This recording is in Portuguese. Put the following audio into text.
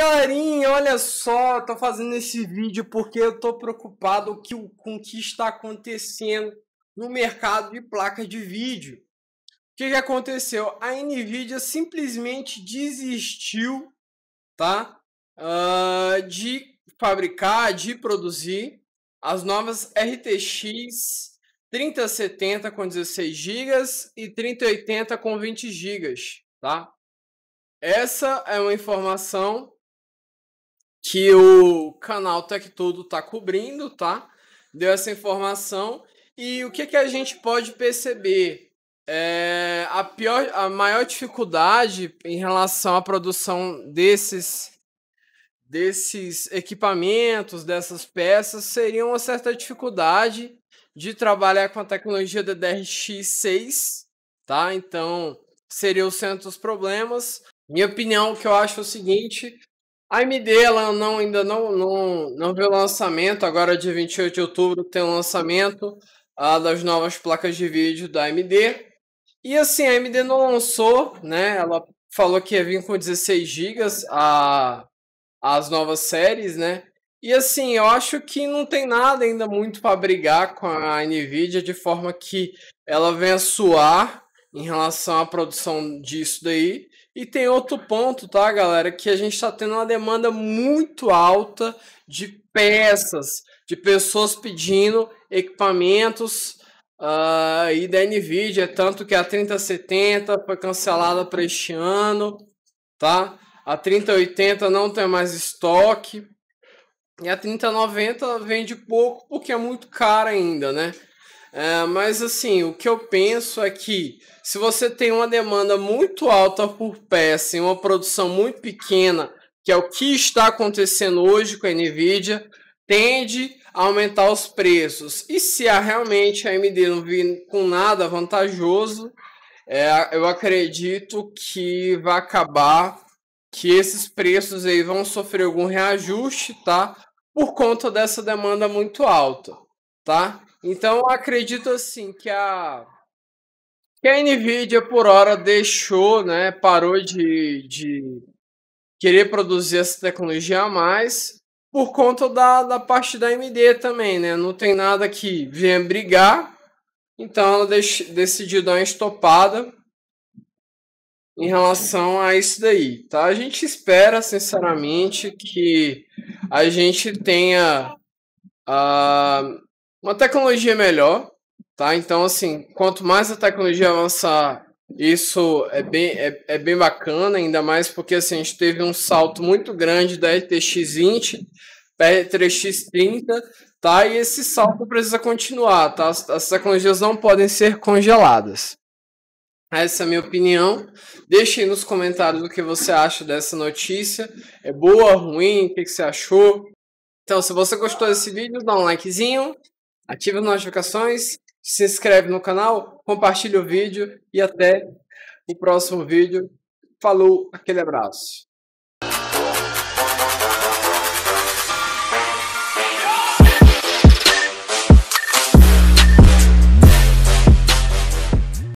galerinha, olha só, tô fazendo esse vídeo porque eu tô preocupado com o que está acontecendo no mercado de placa de vídeo. O que, que aconteceu? A Nvidia simplesmente desistiu, tá? Uh, de fabricar, de produzir as novas RTX 3070 com 16 GB e 3080 com 20 GB, tá? Essa é uma informação que o canal Tech Tudo está cobrindo, tá? Deu essa informação. E o que, que a gente pode perceber? É, a, pior, a maior dificuldade em relação à produção desses, desses equipamentos, dessas peças, seria uma certa dificuldade de trabalhar com a tecnologia DDR-X6, tá? Então, seriam os centros problemas. Minha opinião, que eu acho é o seguinte, a AMD ela não, ainda não, não, não viu lançamento, agora dia 28 de outubro tem o um lançamento uh, das novas placas de vídeo da AMD. E assim, a AMD não lançou, né? Ela falou que ia vir com 16 GB a, as novas séries, né? E assim, eu acho que não tem nada ainda muito para brigar com a Nvidia de forma que ela venha suar em relação à produção disso daí. E tem outro ponto, tá, galera? Que a gente está tendo uma demanda muito alta de peças, de pessoas pedindo equipamentos uh, e da NVIDIA. É tanto que a 3070 foi cancelada para este ano, tá? A 3080 não tem mais estoque. E a 3090 vende pouco porque é muito cara ainda, né? É, mas assim, o que eu penso é que se você tem uma demanda muito alta por peça e uma produção muito pequena, que é o que está acontecendo hoje com a Nvidia, tende a aumentar os preços. E se a, realmente a AMD não vir com nada vantajoso, é, eu acredito que vai acabar que esses preços aí vão sofrer algum reajuste, tá? Por conta dessa demanda muito alta, tá? Então acredito assim que a que a Nvidia por hora deixou, né, parou de, de querer produzir essa tecnologia a mais por conta da, da parte da AMD também, né? Não tem nada que venha brigar, então ela deix, decidiu dar uma estopada em relação a isso daí, tá? A gente espera, sinceramente, que a gente tenha uh, uma tecnologia melhor, tá? Então, assim, quanto mais a tecnologia avançar, isso é bem, é, é bem bacana, ainda mais porque assim, a gente teve um salto muito grande da RTX 20 para RTX 30, tá? E esse salto precisa continuar, tá? As, as tecnologias não podem ser congeladas. Essa é a minha opinião. Deixe aí nos comentários o que você acha dessa notícia. É boa, ruim, o que, que você achou? Então, se você gostou desse vídeo, dá um likezinho ative as notificações, se inscreve no canal, compartilha o vídeo e até o próximo vídeo. Falou, aquele abraço.